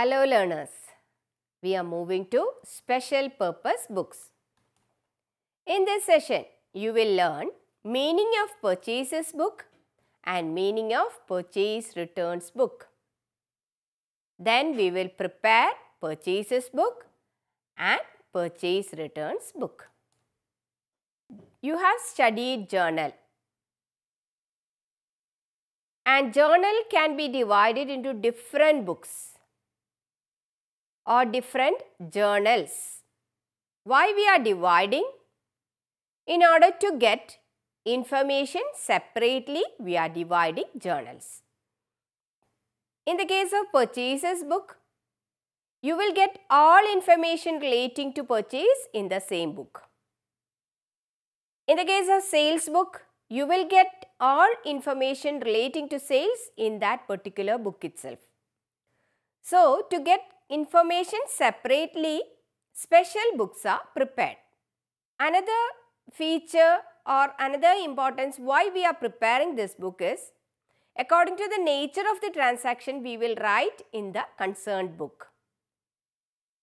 Hello learners, we are moving to special purpose books. In this session, you will learn meaning of purchases book and meaning of purchase returns book. Then we will prepare purchases book and purchase returns book. You have studied journal and journal can be divided into different books or different journals. Why we are dividing? In order to get information separately, we are dividing journals. In the case of purchases book, you will get all information relating to purchase in the same book. In the case of sales book, you will get all information relating to sales in that particular book itself. So, to get information separately, special books are prepared. Another feature or another importance why we are preparing this book is, according to the nature of the transaction, we will write in the concerned book.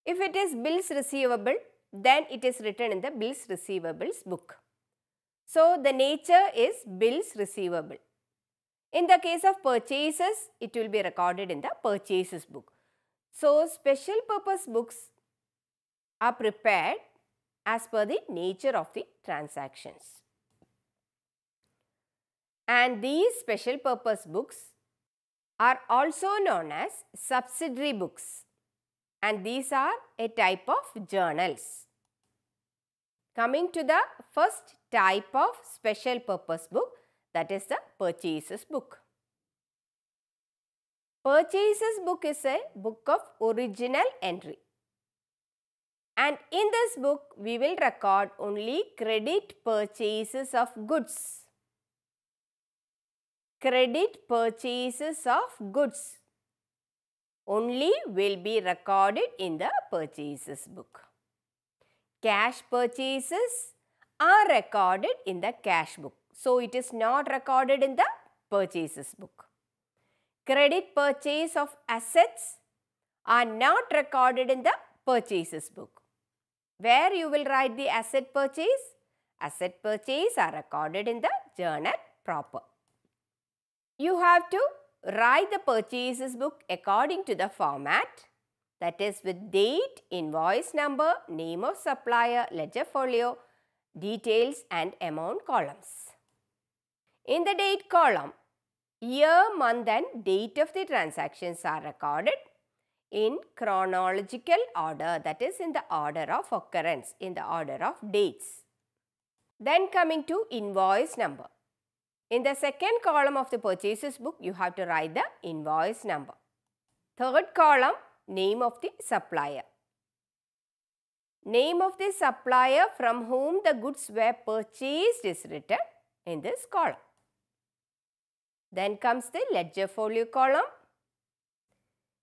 If it is bills receivable, then it is written in the bills receivables book. So, the nature is bills receivable. In the case of purchases, it will be recorded in the purchases book. So, special purpose books are prepared as per the nature of the transactions. And these special purpose books are also known as subsidiary books and these are a type of journals. Coming to the first type of special purpose book that is the purchases book purchases book is a book of original entry. And in this book, we will record only credit purchases of goods. Credit purchases of goods only will be recorded in the purchases book. Cash purchases are recorded in the cash book. So, it is not recorded in the purchases book credit purchase of assets are not recorded in the purchases book. Where you will write the asset purchase, asset purchase are recorded in the journal proper. You have to write the purchases book according to the format that is with date, invoice number, name of supplier, ledger folio, details and amount columns. In the date column, Year, month and date of the transactions are recorded in chronological order that is in the order of occurrence, in the order of dates. Then coming to invoice number. In the second column of the purchases book, you have to write the invoice number. Third column, name of the supplier. Name of the supplier from whom the goods were purchased is written in this column. Then comes the ledger folio column.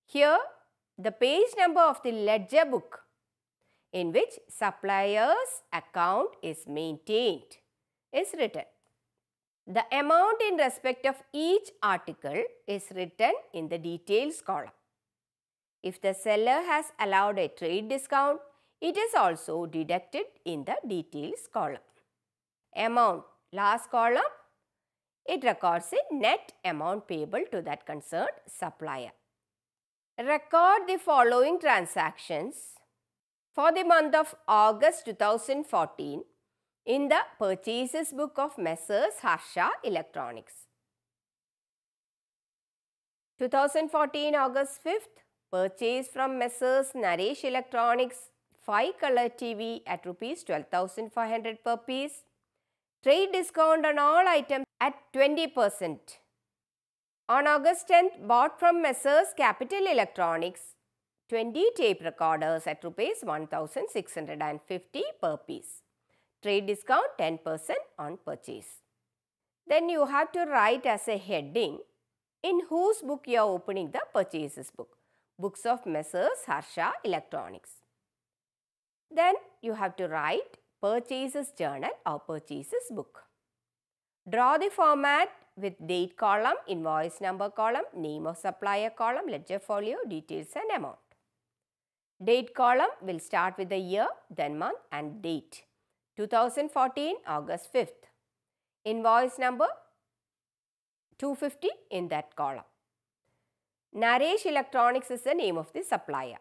Here, the page number of the ledger book in which supplier's account is maintained is written. The amount in respect of each article is written in the details column. If the seller has allowed a trade discount, it is also deducted in the details column. Amount, last column, it records a net amount payable to that concerned supplier. Record the following transactions. For the month of August 2014, in the purchases book of Messrs. Harsha Electronics. 2014 August 5th, purchase from Messrs. Naresh Electronics 5 color TV at rupees 12,500 per piece. Trade discount on all items at 20%. On August 10th, bought from Messrs. Capital Electronics 20 tape recorders at rupees 1650 per piece. Trade discount 10% on purchase. Then you have to write as a heading in whose book you are opening the purchases book. Books of Messrs. Harsha Electronics. Then you have to write purchases journal or purchases book. Draw the format with date column, invoice number column, name of supplier column, ledger folio, details and amount. Date column will start with the year, then month and date. 2014 August 5th. Invoice number 250 in that column. Naresh Electronics is the name of the supplier.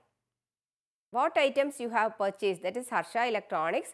What items you have purchased that is Harsha Electronics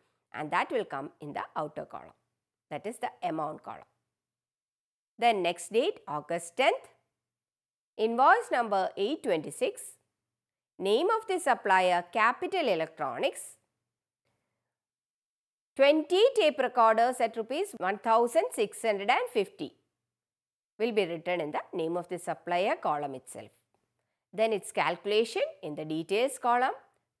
and that will come in the outer column that is the amount column. The next date August 10th, invoice number 826, name of the supplier Capital Electronics, 20 tape recorders at rupees 1650 will be written in the name of the supplier column itself. Then its calculation in the details column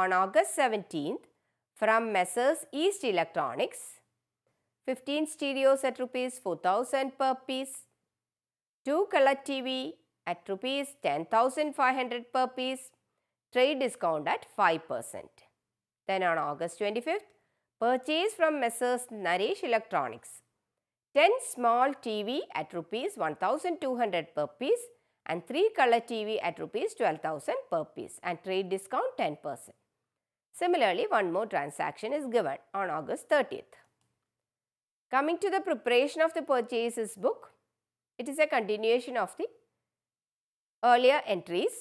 on August 17th from Messrs East Electronics. 15 stereos at rupees 4000 per piece. 2 color TV at rupees 10500 per piece. Trade discount at 5%. Then on August 25th, purchase from Messrs Nareesh Electronics. 10 small TV at rupees 1200 per piece and 3 color TV at rupees 12000 per piece and trade discount 10%. Similarly, one more transaction is given on August 30th. Coming to the preparation of the purchases book, it is a continuation of the earlier entries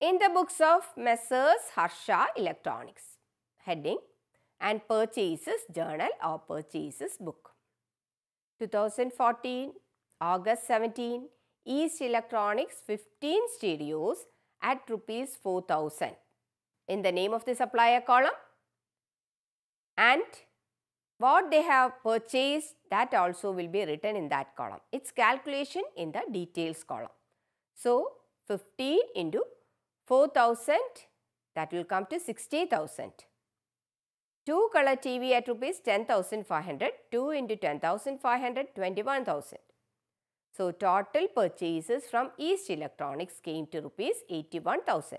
in the books of Messrs. Harsha Electronics, heading and purchases journal or purchases book. 2014, August 17, East Electronics 15 Studios at rupees 4000 in the name of the supplier column and what they have purchased that also will be written in that column. Its calculation in the details column. So, 15 into 4000 that will come to 60,000. 2 color TV at rupees 10,500, 2 into 10,500, 21,000. So, total purchases from East Electronics came to rupees 81,000.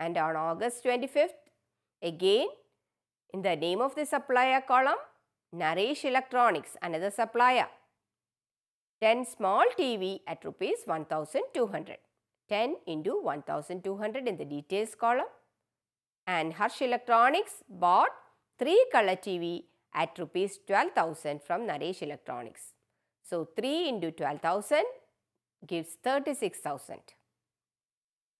And on August 25th, again, in the name of the supplier column, Naresh Electronics, another supplier. 10 small TV at rupees 1200. 10 into 1200 in the details column. And Harsh Electronics bought 3 color TV at rupees 12,000 from Naresh Electronics. So 3 into 12,000 gives 36,000.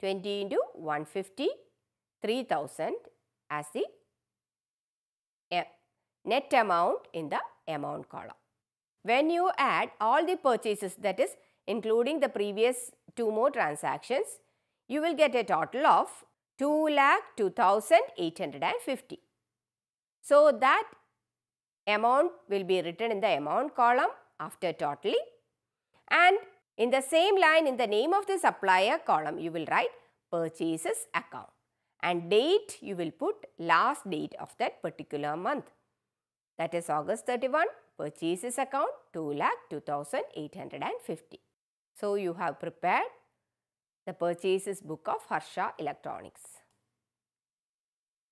20 into 150, 3000 as the net amount in the amount column. When you add all the purchases that is including the previous two more transactions, you will get a total of 2,2850. So, that amount will be written in the amount column after totally and in the same line, in the name of the supplier column, you will write purchases account. And date, you will put last date of that particular month. That is August 31, purchases account 2,2850. So, you have prepared the purchases book of Harsha Electronics.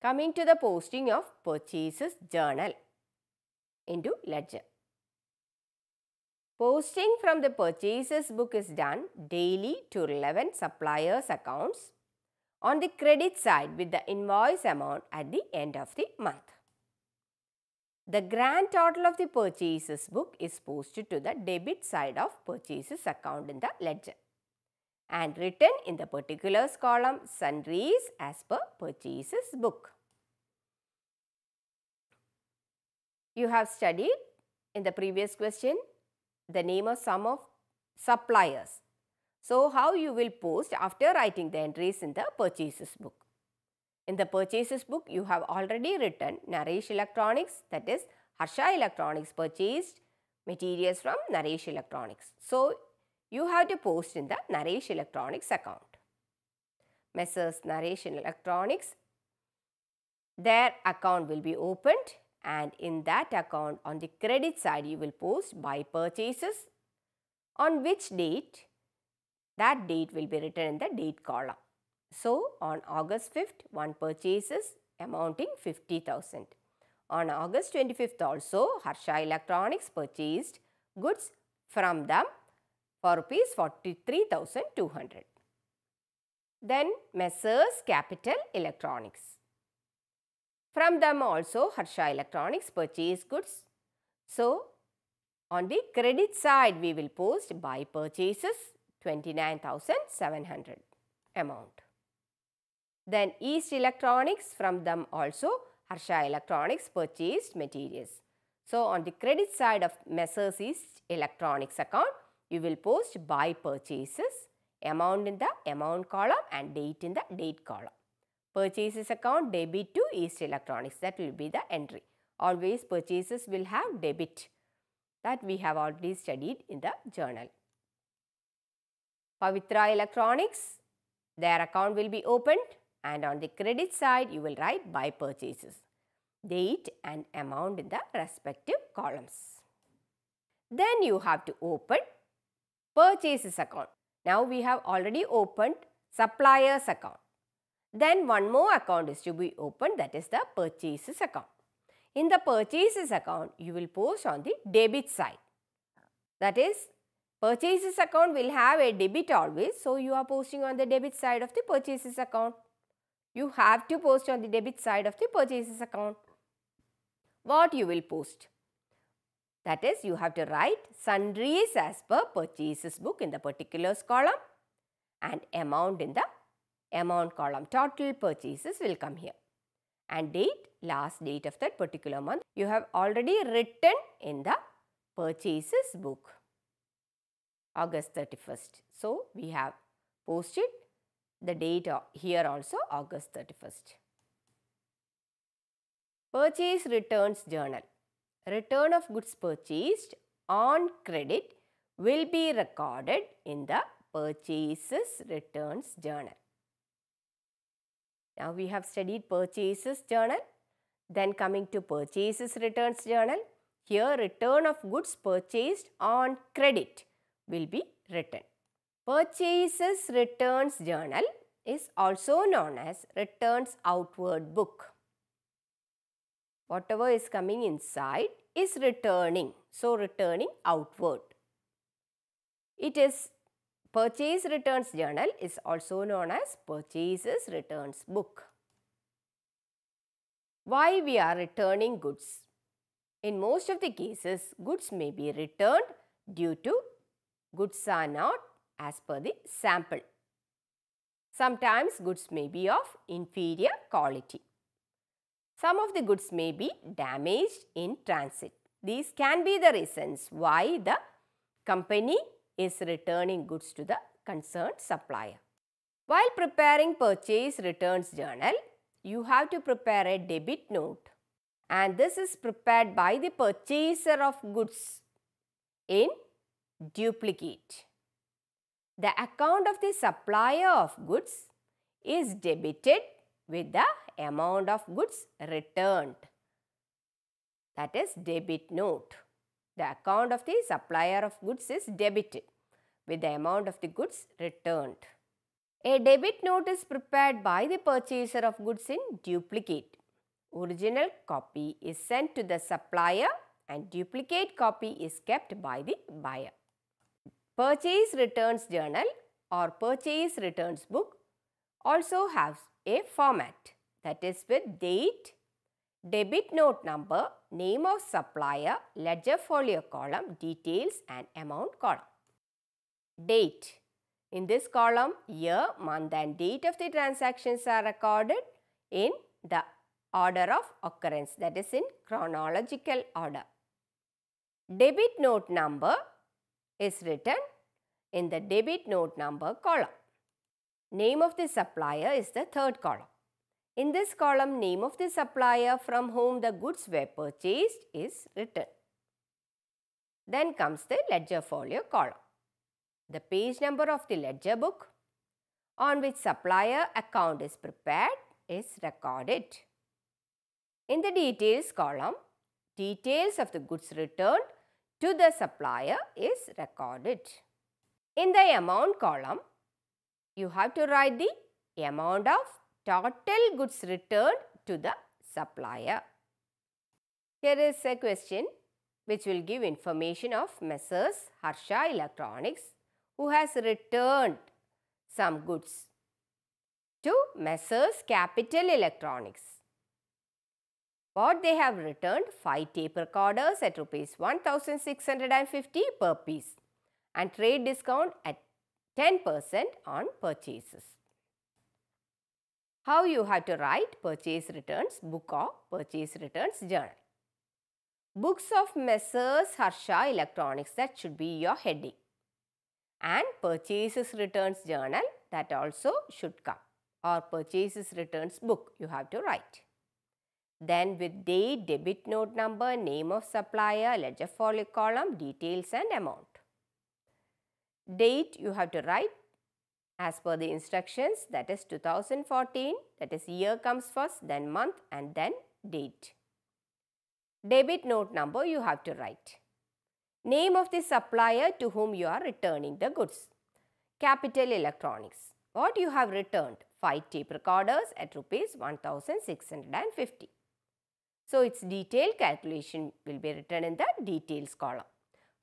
Coming to the posting of purchases journal into ledger. Posting from the purchases book is done daily to relevant suppliers' accounts on the credit side with the invoice amount at the end of the month. The grand total of the purchases book is posted to the debit side of purchases account in the ledger and written in the particulars column sundries as per purchases book. You have studied in the previous question the name of some of suppliers. So, how you will post after writing the entries in the purchases book? In the purchases book, you have already written Naresh Electronics that is Harsha Electronics purchased materials from Naresh Electronics. So, you have to post in the Naresh Electronics account. Messrs. Naresh Electronics, their account will be opened and in that account on the credit side you will post buy purchases on which date that date will be written in the date column. So, on August 5th one purchases amounting 50,000. On August 25th also Harsha Electronics purchased goods from them for rupees 43,200. Then Messrs Capital Electronics. From them also Harsha Electronics purchased goods. So, on the credit side we will post buy purchases 29,700 amount. Then East Electronics from them also Harsha Electronics purchased materials. So, on the credit side of Messrs East Electronics account, you will post buy purchases, amount in the amount column and date in the date column. Purchases account debit to East Electronics. That will be the entry. Always purchases will have debit. That we have already studied in the journal. Pavitra Electronics, their account will be opened and on the credit side you will write buy purchases, date and amount in the respective columns. Then you have to open purchases account. Now we have already opened suppliers account. Then one more account is to be opened that is the purchases account. In the purchases account, you will post on the debit side. That is, purchases account will have a debit always. So, you are posting on the debit side of the purchases account. You have to post on the debit side of the purchases account. What you will post? That is, you have to write sundries as per purchases book in the particulars column and amount in the amount column total purchases will come here and date last date of that particular month you have already written in the purchases book August 31st. So, we have posted the date here also August 31st. Purchase returns journal. Return of goods purchased on credit will be recorded in the purchases returns journal. Now we have studied purchases journal, then coming to purchases returns journal. Here return of goods purchased on credit will be written. Purchases returns journal is also known as returns outward book. Whatever is coming inside is returning. So returning outward. It is purchase returns journal is also known as purchases returns book. Why we are returning goods? In most of the cases, goods may be returned due to goods are not as per the sample. Sometimes goods may be of inferior quality. Some of the goods may be damaged in transit. These can be the reasons why the company is returning goods to the concerned supplier. While preparing purchase returns journal, you have to prepare a debit note and this is prepared by the purchaser of goods in duplicate. The account of the supplier of goods is debited with the amount of goods returned. That is debit note. The account of the supplier of goods is debited with the amount of the goods returned. A debit note is prepared by the purchaser of goods in duplicate. Original copy is sent to the supplier and duplicate copy is kept by the buyer. Purchase returns journal or purchase returns book also has a format that is with date, Debit note number, name of supplier, ledger folio column, details and amount column. Date. In this column, year, month and date of the transactions are recorded in the order of occurrence that is in chronological order. Debit note number is written in the debit note number column. Name of the supplier is the third column. In this column, name of the supplier from whom the goods were purchased is written. Then comes the ledger folio column. The page number of the ledger book on which supplier account is prepared is recorded. In the details column, details of the goods returned to the supplier is recorded. In the amount column, you have to write the amount of total goods returned to the supplier. Here is a question which will give information of Messrs. Harsha Electronics who has returned some goods to Messrs. Capital Electronics. What they have returned? 5 tape recorders at rupees 1650 per piece and trade discount at 10% on purchases how you have to write purchase returns book or purchase returns journal. Books of Messrs. Harsha Electronics that should be your heading and purchases returns journal that also should come or purchases returns book you have to write. Then with date, debit note number, name of supplier, ledger folio column, details and amount. Date you have to write as per the instructions that is 2014 that is year comes first then month and then date. Debit note number you have to write. Name of the supplier to whom you are returning the goods. Capital Electronics. What you have returned? 5 tape recorders at rupees 1650. So its detailed calculation will be written in the details column.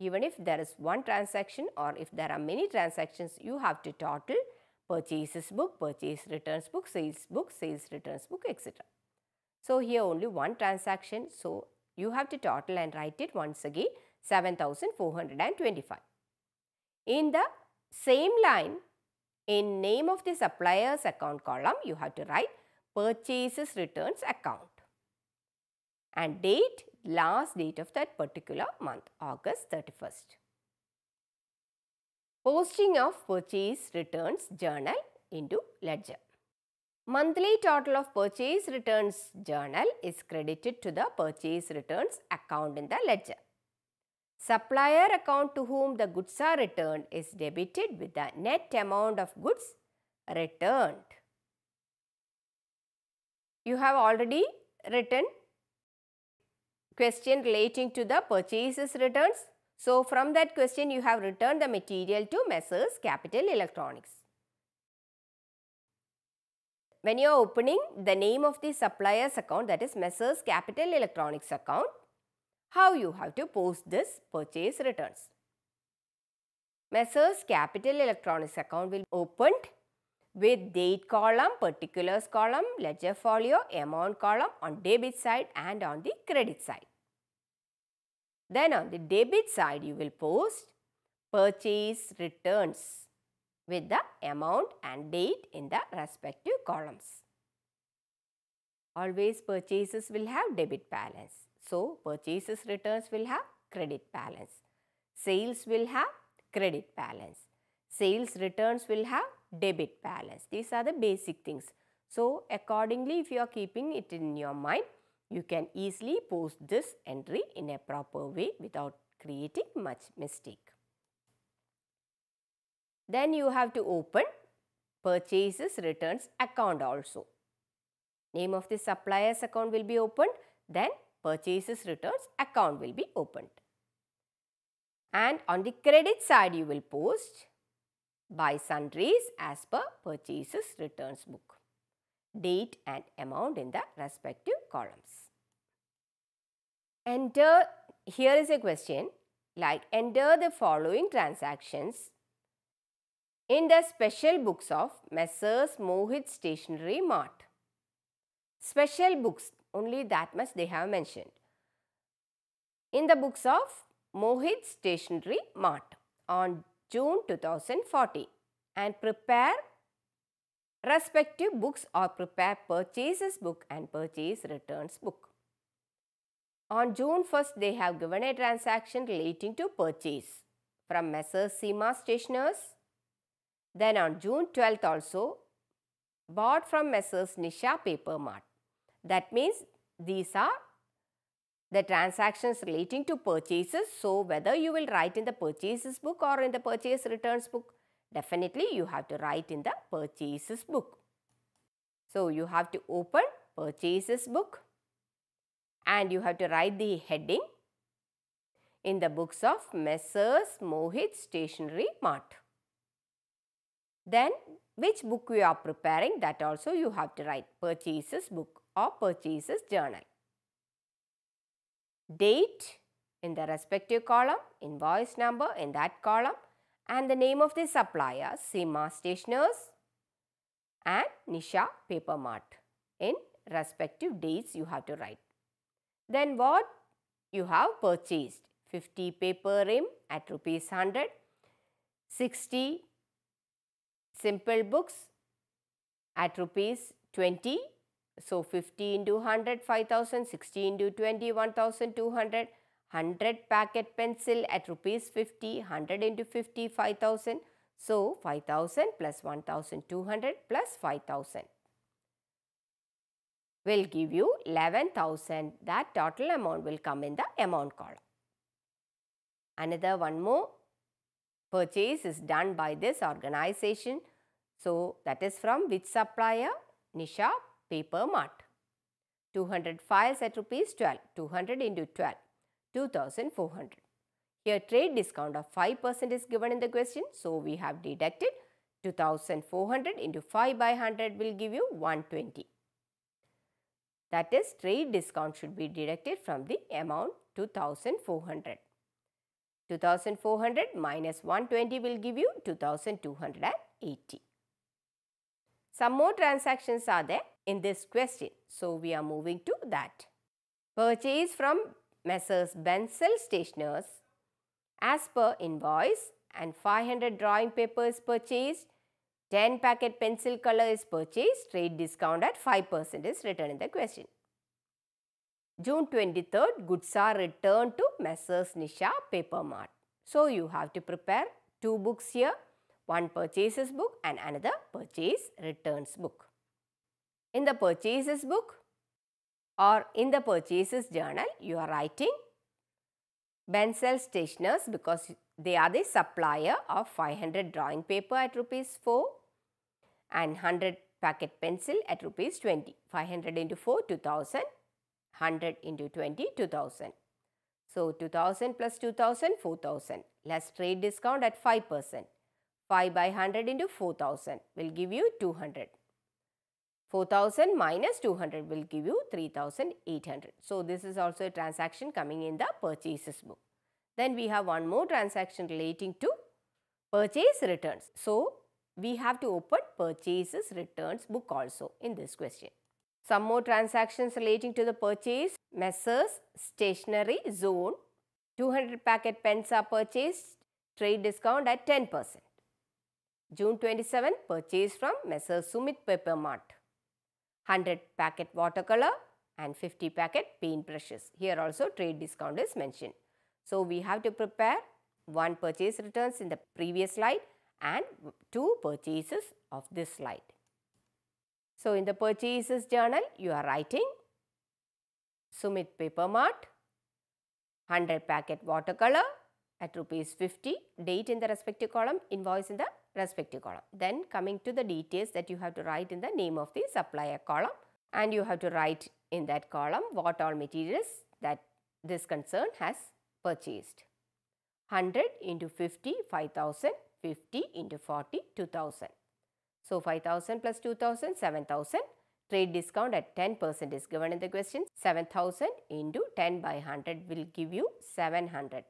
Even if there is one transaction or if there are many transactions, you have to total purchases book, purchase returns book, sales book, sales returns book, etc. So, here only one transaction. So, you have to total and write it once again 7425. In the same line, in name of the supplier's account column, you have to write purchases returns account. And date last date of that particular month, August 31st. Posting of purchase returns journal into ledger. Monthly total of purchase returns journal is credited to the purchase returns account in the ledger. Supplier account to whom the goods are returned is debited with the net amount of goods returned. You have already written question relating to the purchases returns. So, from that question you have returned the material to Messrs. Capital Electronics. When you are opening the name of the supplier's account that is Messrs. Capital Electronics account, how you have to post this purchase returns. Messrs. Capital Electronics account will be opened with date column, particulars column, ledger folio, amount column on debit side and on the credit side. Then on the debit side you will post purchase returns with the amount and date in the respective columns. Always purchases will have debit balance. So, purchases returns will have credit balance. Sales will have credit balance. Sales returns will have debit balance. These are the basic things. So accordingly if you are keeping it in your mind, you can easily post this entry in a proper way without creating much mistake. Then you have to open purchases returns account also. Name of the supplier's account will be opened, then purchases returns account will be opened. And on the credit side you will post by sundries as per purchases returns book. Date and amount in the respective columns. Enter, here is a question like enter the following transactions in the special books of Messrs. Mohit Stationery Mart. Special books, only that much they have mentioned. In the books of Mohit Stationery Mart on June 2040 and prepare respective books or prepare purchases book and purchase returns book. On June 1st, they have given a transaction relating to purchase from Messrs. Sima Stationers. Then on June 12th also, bought from Messrs. Nisha Paper Mart. That means these are the transactions relating to purchases. So, whether you will write in the purchases book or in the purchase returns book, definitely you have to write in the purchases book. So, you have to open purchases book and you have to write the heading in the books of Messrs. Mohit Stationery Mart. Then which book you are preparing that also you have to write purchases book or purchases journal date in the respective column, invoice number in that column and the name of the supplier Sima Stationers and Nisha Paper Mart in respective dates you have to write. Then what you have purchased 50 paper rim at rupees 100, 60 simple books at rupees 20 so 50 into 100, 5000, 60 into 20, 1200, 100 packet pencil at rupees 50, 100 into 50, 5000. So 5000 plus 1200 plus 5000 will give you 11,000. That total amount will come in the amount column. Another one more purchase is done by this organization. So that is from which supplier? Nisha Paper Mart. 200 files at rupees 12, 200 into 12, 2400. Here trade discount of 5% is given in the question. So, we have deducted 2400 into 5 by 100 will give you 120. That is trade discount should be deducted from the amount 2400. 2400 minus 120 will give you 2280. Some more transactions are there in this question. So, we are moving to that. Purchase from Messrs. Bensel Stationers as per invoice and 500 drawing paper is purchased, 10 packet pencil color is purchased, trade discount at 5% is written in the question. June 23rd, goods are returned to Messrs. Nisha Paper Mart. So, you have to prepare two books here, one purchases book and another purchase returns book in the purchases book or in the purchases journal, you are writing Bensel Stationers because they are the supplier of 500 drawing paper at rupees 4 and 100 packet pencil at rupees 20. 500 into 4, 2000. 100 into 20, 2000. So, 2000 plus 2000, 4000. Less trade discount at 5%. 5 by 100 into 4000 will give you 200. 4000 minus 200 will give you 3800. So, this is also a transaction coming in the purchases book. Then we have one more transaction relating to purchase returns. So, we have to open purchases returns book also in this question. Some more transactions relating to the purchase, messers Stationery Zone, 200 packet pens are purchased, trade discount at 10%. June 27, purchase from messers Sumit Paper Mart. 100 packet watercolor and 50 packet paint brushes. Here also trade discount is mentioned. So we have to prepare one purchase returns in the previous slide and two purchases of this slide. So in the purchases journal you are writing Sumit Paper Mart 100 packet watercolor at rupees 50 date in the respective column invoice in the respective column. Then coming to the details that you have to write in the name of the supplier column and you have to write in that column what all materials that this concern has purchased. 100 into 50, 5000, 50 into 40, 2000. So 5000 plus 2000, 7000. Trade discount at 10% is given in the question. 7000 into 10 by 100 will give you 700.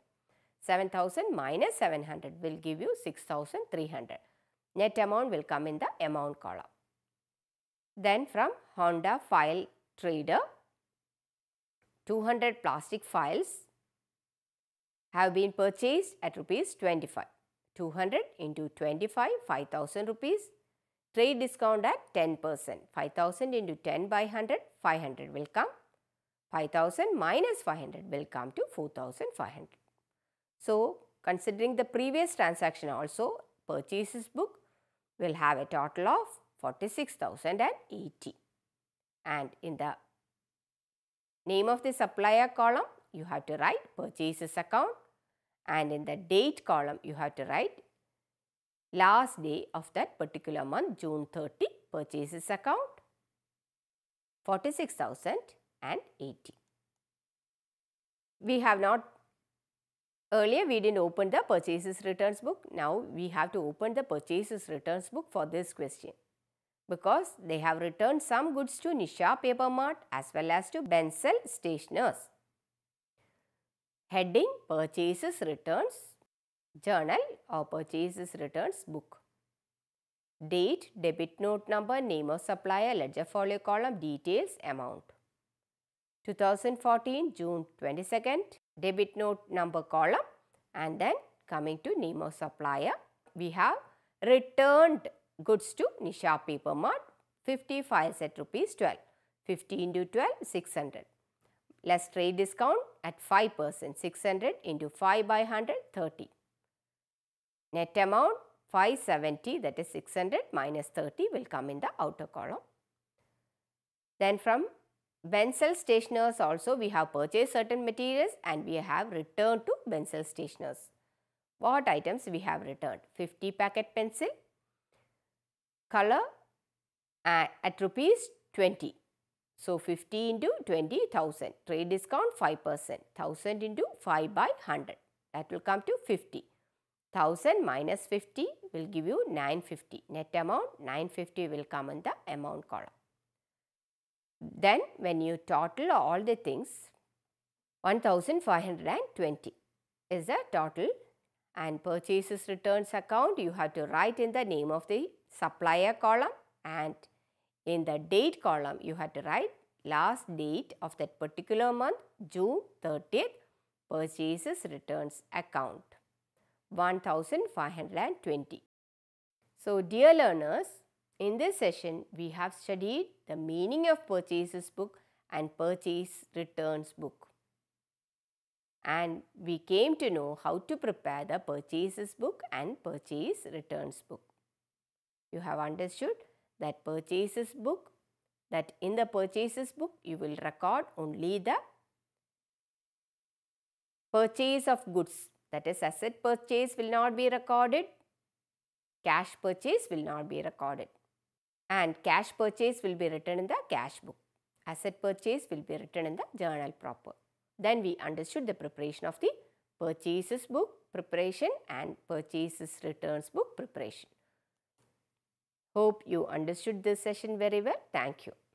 7000 minus 700 will give you 6300. Net amount will come in the amount column. Then from Honda file trader, 200 plastic files have been purchased at rupees 25. 200 into 25, 5000 rupees. Trade discount at 10 percent. 5000 into 10 by 100, 500 will come. 5000 minus 500 will come to 4500. So, considering the previous transaction also purchases book will have a total of 46,080 and in the name of the supplier column you have to write purchases account and in the date column you have to write last day of that particular month June 30 purchases account 46,080. We have not Earlier we didn't open the purchases returns book. Now we have to open the purchases returns book for this question. Because they have returned some goods to Nisha Paper Mart as well as to Bensel Stationers. Heading Purchases Returns Journal or Purchases Returns Book. Date, debit note number, name of supplier, ledger folio column, details, amount. 2014 June 22nd debit note number column and then coming to Nemo supplier, we have returned goods to Nisha Paper Mart 55 set rupees 12, 50 into 12 600 less trade discount at 5 percent 600 into 5 by hundred thirty. Net amount 570 that is 600 minus 30 will come in the outer column. Then from Bensel stationers also we have purchased certain materials and we have returned to Bensel stationers. What items we have returned? 50 packet pencil, color uh, at rupees 20. So, 50 into 20,000. Trade discount 5 percent. 1000 into 5 by 100. That will come to 50. 1000 minus 50 will give you 950. Net amount 950 will come in the amount column. Then when you total all the things, 1520 is the total and purchases returns account you have to write in the name of the supplier column and in the date column you have to write last date of that particular month June 30th purchases returns account 1520. So dear learners in this session, we have studied the meaning of purchases book and purchase returns book. And we came to know how to prepare the purchases book and purchase returns book. You have understood that purchases book, that in the purchases book you will record only the purchase of goods that is asset purchase will not be recorded, cash purchase will not be recorded and cash purchase will be written in the cash book. Asset purchase will be written in the journal proper. Then we understood the preparation of the purchases book preparation and purchases returns book preparation. Hope you understood this session very well. Thank you.